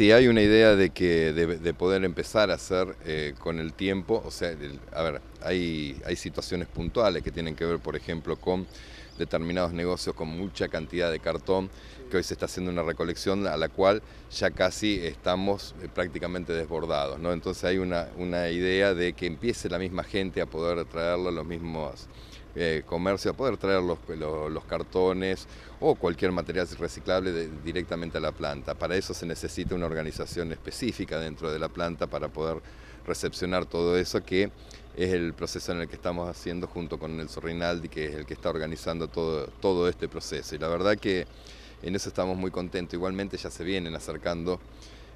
Sí, hay una idea de que de, poder empezar a hacer eh, con el tiempo, o sea, a ver, hay, hay situaciones puntuales que tienen que ver, por ejemplo, con determinados negocios con mucha cantidad de cartón, que hoy se está haciendo una recolección a la cual ya casi estamos eh, prácticamente desbordados. ¿no? Entonces hay una, una idea de que empiece la misma gente a poder traerlo a los mismos eh, comercio a poder traer los, los, cartones o cualquier material reciclable directamente a la planta. Para eso se necesita una organización específica dentro de la planta para poder recepcionar todo eso que es el proceso en el que estamos haciendo junto con el Rinaldi, que es el que está organizando todo, todo este proceso. Y la verdad que en eso estamos muy contentos. Igualmente ya se vienen acercando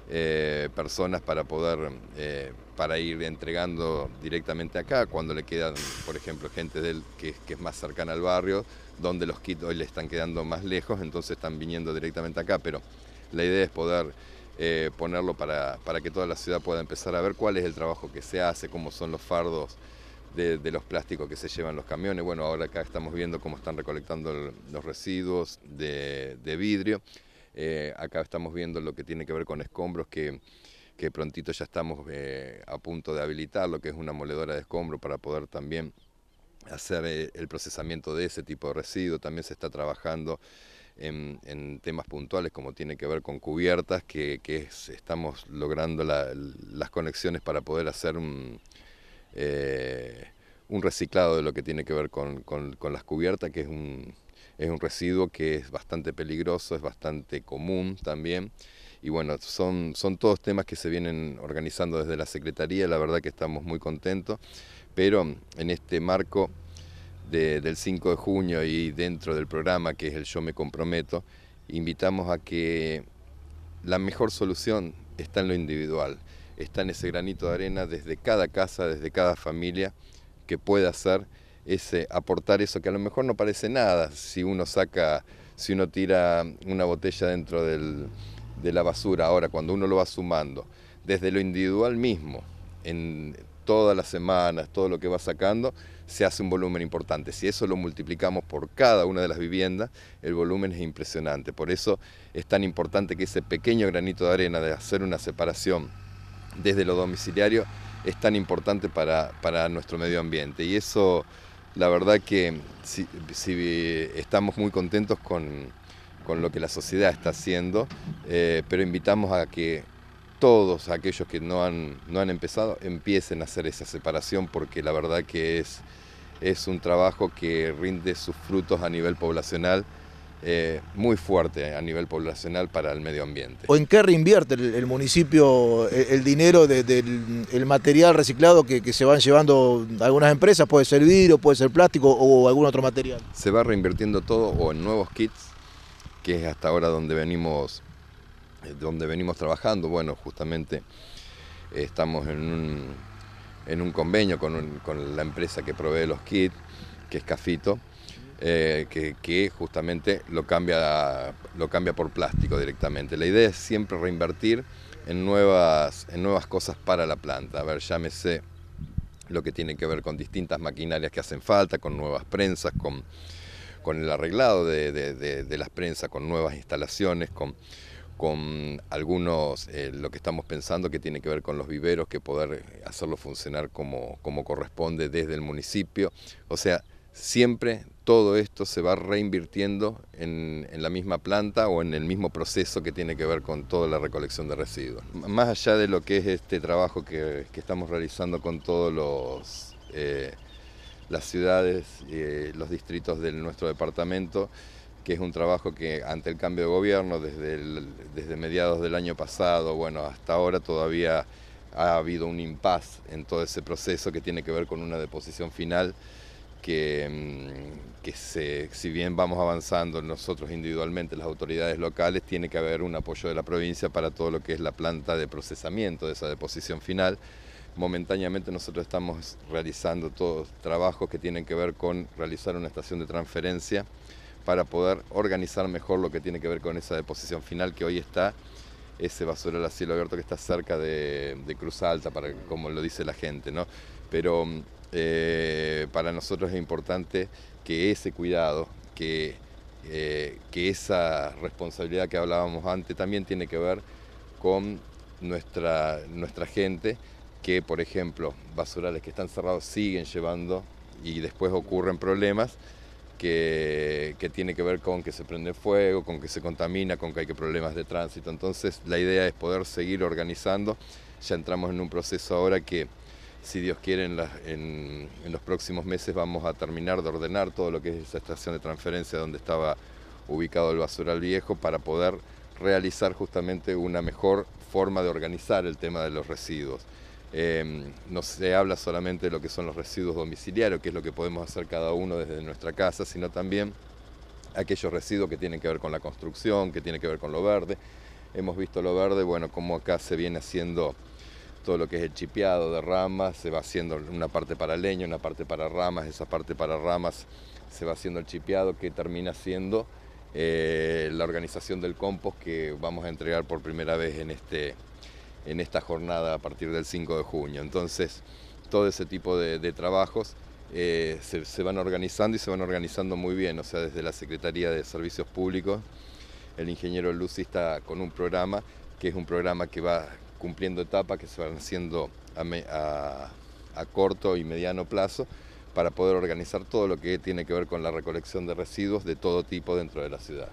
eh, personas para poder eh, para ir entregando directamente acá cuando le quedan por ejemplo gente que, es más cercana al barrio donde los kits hoy le están quedando más lejos entonces están viniendo directamente acá pero la idea es poder eh, ponerlo para, que toda la ciudad pueda empezar a ver cuál es el trabajo que se hace cómo son los fardos de, los plásticos que se llevan los camiones bueno ahora acá estamos viendo cómo están recolectando los residuos de vidrio eh, acá estamos viendo lo que tiene que ver con escombros que prontito ya estamos eh, a punto de habilitar lo que es una moledora de escombros para poder también hacer eh, el procesamiento de ese tipo de residuos También se está trabajando en, temas puntuales como tiene que ver con cubiertas, que, estamos logrando las conexiones para poder hacer un, un, reciclado de lo que tiene que ver con, con, con las cubiertas, que es un, es un residuo que es bastante peligroso, es bastante común también. Y bueno, son, todos temas que se vienen organizando desde la Secretaría, la verdad que estamos muy contentos, pero en este marco del 5 de junio y dentro del programa que es el Yo Me Comprometo, invitamos a que la mejor solución está en lo individual, está en ese granito de arena desde cada casa, desde cada familia que pueda hacer ese aportar eso que a lo mejor no parece nada si uno saca, si uno tira una botella dentro de la basura. Ahora, cuando uno lo va sumando, desde lo individual mismo, en todas las semanas, todo lo que va sacando, se hace un volumen importante. Si eso lo multiplicamos por cada una de las viviendas, el volumen es impresionante. Por eso es tan importante que ese pequeño granito de arena de hacer una separación desde lo domiciliario es tan importante para, para nuestro medio ambiente. Y eso la verdad que si estamos muy contentos con, lo que la sociedad está haciendo, eh, pero invitamos a que todos aquellos que no han, no han empezado empiecen a hacer esa separación porque la verdad que es un trabajo que rinde sus frutos a nivel poblacional. Eh, muy fuerte a nivel poblacional para el medio ambiente. ¿O en qué reinvierte el, municipio eh, el, dinero del material reciclado que, se van llevando algunas empresas? ¿Puede ser vidrio, puede ser plástico o algún otro material? Se va reinvirtiendo todo o en nuevos kits, que es hasta ahora donde venimos, eh, donde venimos trabajando. Bueno, justamente estamos en un, convenio con, con la empresa que provee los kits, que es Cafito eh, que, justamente lo cambia, lo cambia por plástico directamente. La idea es siempre reinvertir en nuevas, en nuevas cosas para la planta. A ver, llámese lo que tiene que ver con distintas maquinarias que hacen falta, con nuevas prensas, con, con el arreglado de, de, las prensas, con nuevas instalaciones, con, con algunos, eh, lo que estamos pensando que tiene que ver con los viveros, que poder hacerlo funcionar como, como corresponde desde el municipio. O sea, siempre todo esto se va reinvirtiendo en, la misma planta o en el mismo proceso que tiene que ver con toda la recolección de residuos. Más allá de lo que es este trabajo que, estamos realizando con todas eh, las ciudades, y eh, los distritos de nuestro departamento, que es un trabajo que ante el cambio de gobierno, desde, desde mediados del año pasado, bueno, hasta ahora todavía ha habido un impas en todo ese proceso que tiene que ver con una deposición final que, mm, que se, si bien vamos avanzando nosotros individualmente, las autoridades locales, tiene que haber un apoyo de la provincia para todo lo que es la planta de procesamiento de esa deposición final. Momentáneamente nosotros estamos realizando todos trabajos que tienen que ver con realizar una estación de transferencia para poder organizar mejor lo que tiene que ver con esa deposición final que hoy está, ese basural a cielo abierto que está cerca de, de Cruz Alta, para, como lo dice la gente, ¿no? Pero mm, eh, para nosotros es importante que ese cuidado, que, eh, que esa responsabilidad que hablábamos antes también tiene que ver con nuestra, nuestra gente, que por ejemplo basurales que están cerrados siguen llevando y después ocurren problemas que, que, tiene que ver con que se prende fuego, con que se contamina, con que hay que problemas de tránsito. Entonces la idea es poder seguir organizando. Ya entramos en un proceso ahora que si Dios quiere, en, los próximos meses vamos a terminar de ordenar todo lo que es esa estación de transferencia donde estaba ubicado el basural viejo para poder realizar justamente una mejor forma de organizar el tema de los residuos. Em, no se habla solamente de lo que son los residuos domiciliarios, que es lo que podemos hacer cada uno desde nuestra casa, sino también aquellos residuos que tienen que ver con la construcción, que tienen que ver con lo verde. Hemos visto lo verde, bueno, como acá se viene haciendo todo lo que es el chipeado de ramas, se va haciendo una parte para leño, una parte para ramas, esa parte para ramas se va haciendo el chipeado que termina siendo eh, la organización del compost que vamos a entregar por primera vez en, este, en esta jornada a partir del 5 de junio. Entonces, todo ese tipo de, trabajos eh, se, se, van organizando y se van organizando muy bien, o sea, desde la Secretaría de Servicios Públicos, el ingeniero Lucy está con un programa, que es un programa que va cumpliendo etapas que se van haciendo a, corto y mediano plazo para poder organizar todo lo que tiene que ver con la recolección de residuos de todo tipo dentro de la ciudad.